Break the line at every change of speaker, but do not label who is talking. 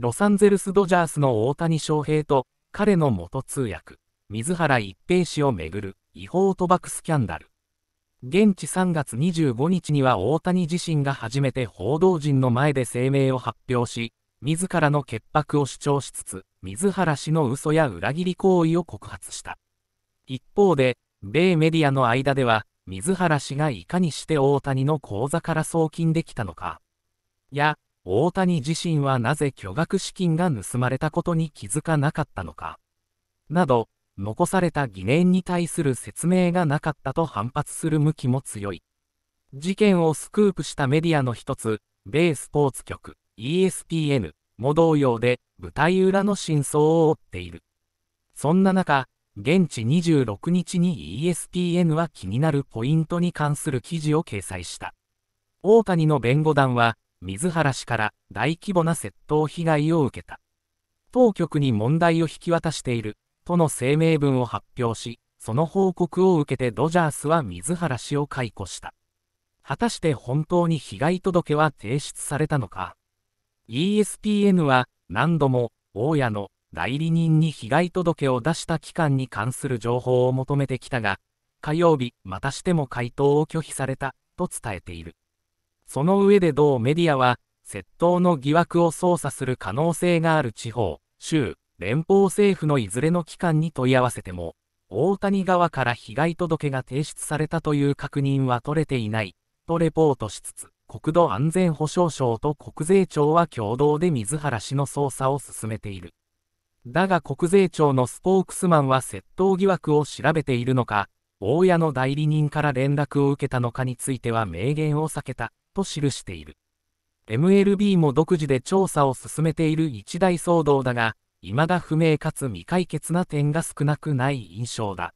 ロサンゼルス・ドジャースの大谷翔平と彼の元通訳、水原一平氏をめぐる違法賭博スキャンダル。現地3月25日には大谷自身が初めて報道陣の前で声明を発表し、自らの潔白を主張しつつ、水原氏の嘘や裏切り行為を告発した。一方で、米メディアの間では、水原氏がいかにして大谷の口座から送金できたのか、や、大谷自身はなぜ巨額資金が盗まれたことに気づかなかったのか、など、残された疑念に対する説明がなかったと反発する向きも強い。事件をスクープしたメディアの一つ、米スポーツ局 ESPN も同様で舞台裏の真相を追っている。そんな中、現地26日に ESPN は気になるポイントに関する記事を掲載した。大谷の弁護団は、水原氏から大規模な窃盗被害を受けた。当局に問題を引き渡している、との声明文を発表し、その報告を受けてドジャースは水原氏を解雇した。果たして本当に被害届は提出されたのか ?ESPN は何度も大家の代理人に被害届を出した期間に関する情報を求めてきたが、火曜日またしても回答を拒否されたと伝えている。その上で同メディアは、窃盗の疑惑を捜査する可能性がある地方、州、連邦政府のいずれの機関に問い合わせても、大谷側から被害届が提出されたという確認は取れていない、とレポートしつつ、国土安全保障省と国税庁は共同で水原氏の捜査を進めている。だが国税庁のスポークスマンは窃盗疑惑を調べているのか、大家の代理人から連絡を受けたのかについては明言を避けた。と記している。MLB も独自で調査を進めている一大騒動だが、未だ不明かつ未解決な点が少なくない印象だ。